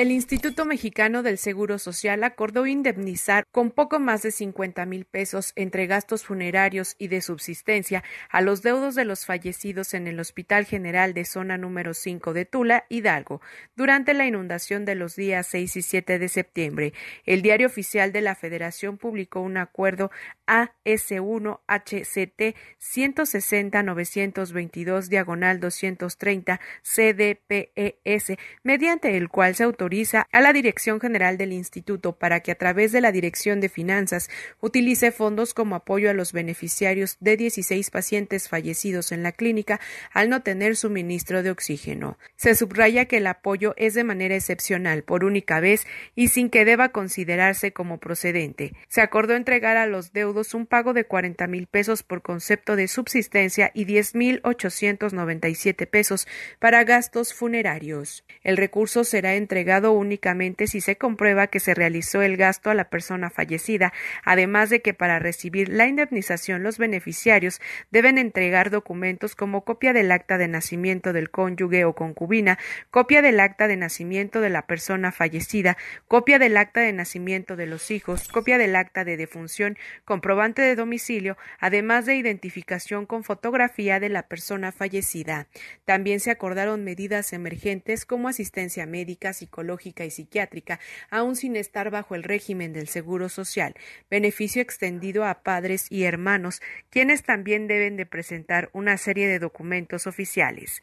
el Instituto Mexicano del Seguro Social acordó indemnizar con poco más de 50 mil pesos entre gastos funerarios y de subsistencia a los deudos de los fallecidos en el Hospital General de Zona número 5 de Tula, Hidalgo, durante la inundación de los días 6 y 7 de septiembre. El diario oficial de la Federación publicó un acuerdo AS1HCT 160-922 diagonal 230 CDPES, mediante el cual se autorizó a la Dirección General del Instituto para que a través de la Dirección de Finanzas utilice fondos como apoyo a los beneficiarios de 16 pacientes fallecidos en la clínica al no tener suministro de oxígeno. Se subraya que el apoyo es de manera excepcional, por única vez y sin que deba considerarse como procedente. Se acordó entregar a los deudos un pago de 40 mil pesos por concepto de subsistencia y 10 mil 897 pesos para gastos funerarios. El recurso será entregado únicamente si se comprueba que se realizó el gasto a la persona fallecida, además de que para recibir la indemnización los beneficiarios deben entregar documentos como copia del acta de nacimiento del cónyuge o concubina, copia del acta de nacimiento de la persona fallecida, copia del acta de nacimiento de los hijos, copia del acta de defunción, comprobante de domicilio, además de identificación con fotografía de la persona fallecida. También se acordaron medidas emergentes como asistencia médica, y y psiquiátrica, aún sin estar bajo el régimen del Seguro Social, beneficio extendido a padres y hermanos, quienes también deben de presentar una serie de documentos oficiales.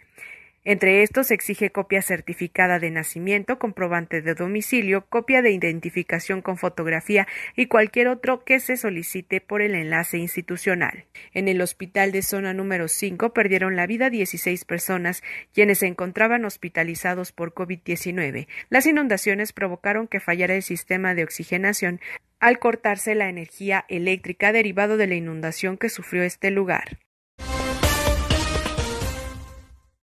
Entre estos se exige copia certificada de nacimiento, comprobante de domicilio, copia de identificación con fotografía y cualquier otro que se solicite por el enlace institucional. En el hospital de zona número 5 perdieron la vida 16 personas, quienes se encontraban hospitalizados por COVID-19. Las inundaciones provocaron que fallara el sistema de oxigenación al cortarse la energía eléctrica derivado de la inundación que sufrió este lugar.